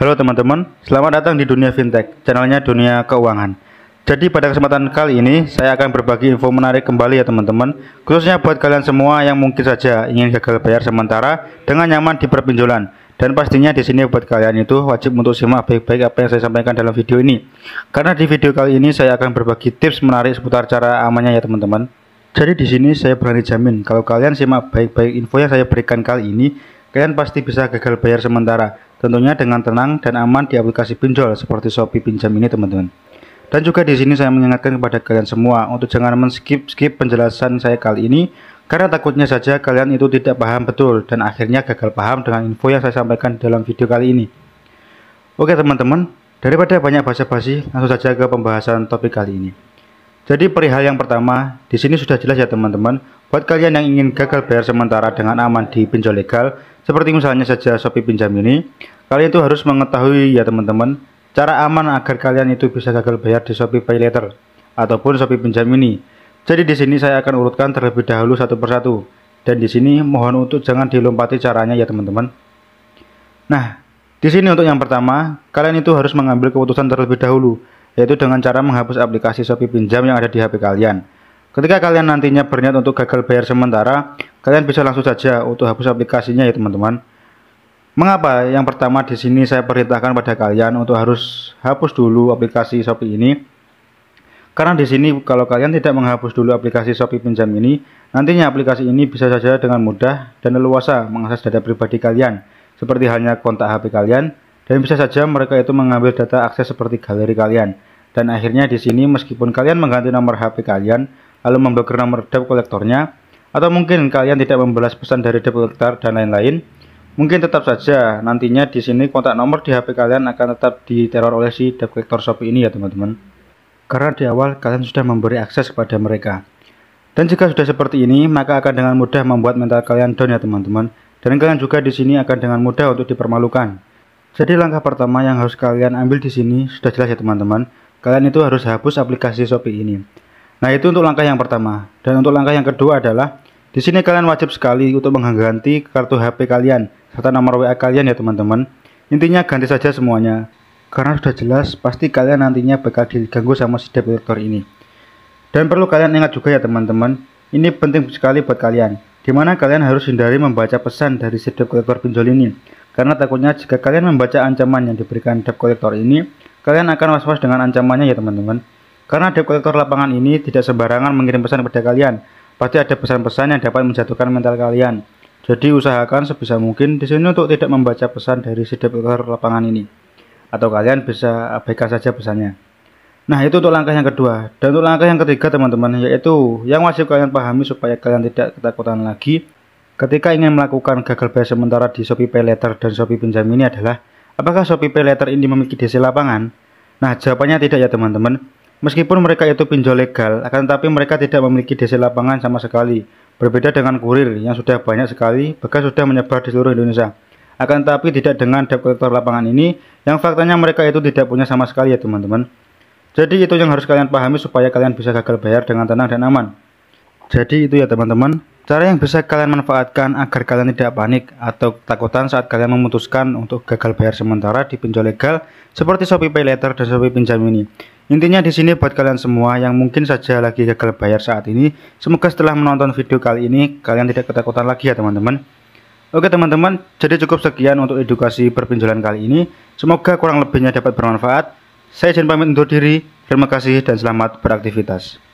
Halo teman-teman, selamat datang di Dunia Fintech, channelnya Dunia Keuangan. Jadi pada kesempatan kali ini, saya akan berbagi info menarik kembali ya teman-teman, khususnya buat kalian semua yang mungkin saja ingin gagal bayar sementara dengan nyaman di perpinjolan. Dan pastinya di sini buat kalian itu wajib untuk simak baik-baik apa yang saya sampaikan dalam video ini. Karena di video kali ini saya akan berbagi tips menarik seputar cara amannya ya teman-teman. Jadi di sini saya berani jamin kalau kalian simak baik-baik info yang saya berikan kali ini, kalian pasti bisa gagal bayar sementara Tentunya dengan tenang dan aman di aplikasi pinjol seperti Shopee Pinjam ini teman-teman. Dan juga di sini saya mengingatkan kepada kalian semua untuk jangan men-skip-skip penjelasan saya kali ini karena takutnya saja kalian itu tidak paham betul dan akhirnya gagal paham dengan info yang saya sampaikan dalam video kali ini. Oke teman-teman, daripada banyak basa-basi, langsung saja ke pembahasan topik kali ini. Jadi perihal yang pertama, di sini sudah jelas ya teman-teman. Buat kalian yang ingin gagal bayar sementara dengan aman di pinjol legal, seperti misalnya saja Shopee Pinjam ini, kalian itu harus mengetahui ya teman-teman, cara aman agar kalian itu bisa gagal bayar di Shopee Paylater ataupun Shopee Pinjam ini. Jadi di sini saya akan urutkan terlebih dahulu satu persatu. Dan di sini mohon untuk jangan dilompati caranya ya teman-teman. Nah, di sini untuk yang pertama, kalian itu harus mengambil keputusan terlebih dahulu yaitu dengan cara menghapus aplikasi Shopee Pinjam yang ada di HP kalian. Ketika kalian nantinya berniat untuk gagal bayar sementara, kalian bisa langsung saja untuk hapus aplikasinya ya teman-teman. Mengapa? Yang pertama di sini saya perintahkan pada kalian untuk harus hapus dulu aplikasi Shopee ini. Karena di sini kalau kalian tidak menghapus dulu aplikasi Shopee Pinjam ini, nantinya aplikasi ini bisa saja dengan mudah dan leluasa mengakses data pribadi kalian, seperti halnya kontak HP kalian, dan bisa saja mereka itu mengambil data akses seperti galeri kalian. Dan akhirnya di sini meskipun kalian mengganti nomor HP kalian, lalu memblokir nomor debt kolektornya, atau mungkin kalian tidak membalas pesan dari debt kolektor dan lain-lain, mungkin tetap saja nantinya di sini kontak nomor di HP kalian akan tetap diteror oleh si debt kolektor Shopee ini ya teman-teman. Karena di awal kalian sudah memberi akses kepada mereka. Dan jika sudah seperti ini, maka akan dengan mudah membuat mental kalian down ya teman-teman. Dan kalian juga di sini akan dengan mudah untuk dipermalukan. Jadi langkah pertama yang harus kalian ambil di sini sudah jelas ya teman-teman. Kalian itu harus hapus aplikasi Shopee ini. Nah, itu untuk langkah yang pertama. Dan untuk langkah yang kedua adalah di sini kalian wajib sekali untuk mengganti kartu HP kalian serta nomor WA kalian ya teman-teman. Intinya ganti saja semuanya. Karena sudah jelas pasti kalian nantinya bakal diganggu sama si debt ini. Dan perlu kalian ingat juga ya teman-teman, ini penting sekali buat kalian. Dimana kalian harus hindari membaca pesan dari si debt pinjol ini karena takutnya jika kalian membaca ancaman yang diberikan debt collector ini, kalian akan was-was dengan ancamannya ya teman-teman. Karena debt collector lapangan ini tidak sembarangan mengirim pesan kepada kalian, pasti ada pesan-pesan yang dapat menjatuhkan mental kalian. Jadi usahakan sebisa mungkin di sini untuk tidak membaca pesan dari si debt collector lapangan ini. Atau kalian bisa abaikan saja pesannya. Nah itu untuk langkah yang kedua dan untuk langkah yang ketiga teman-teman yaitu yang wajib kalian pahami supaya kalian tidak ketakutan lagi Ketika ingin melakukan gagal bayar sementara di Shopee Pay Letter dan Shopee Pinjam ini adalah apakah Shopee Pay Letter ini memiliki DC lapangan? Nah, jawabannya tidak ya teman-teman. Meskipun mereka itu pinjol legal, akan tetapi mereka tidak memiliki DC lapangan sama sekali. Berbeda dengan kurir yang sudah banyak sekali, bekas sudah menyebar di seluruh Indonesia. Akan tetapi tidak dengan debt collector lapangan ini, yang faktanya mereka itu tidak punya sama sekali ya teman-teman. Jadi itu yang harus kalian pahami supaya kalian bisa gagal bayar dengan tenang dan aman. Jadi itu ya teman-teman, Cara yang bisa kalian manfaatkan agar kalian tidak panik atau ketakutan saat kalian memutuskan untuk gagal bayar sementara di pinjol legal seperti Shopee Pay dan Shopee Pinjam ini. Intinya di sini buat kalian semua yang mungkin saja lagi gagal bayar saat ini, semoga setelah menonton video kali ini kalian tidak ketakutan lagi ya teman-teman. Oke teman-teman, jadi cukup sekian untuk edukasi perpinjolan kali ini. Semoga kurang lebihnya dapat bermanfaat. Saya izin pamit undur diri. Terima kasih dan selamat beraktivitas.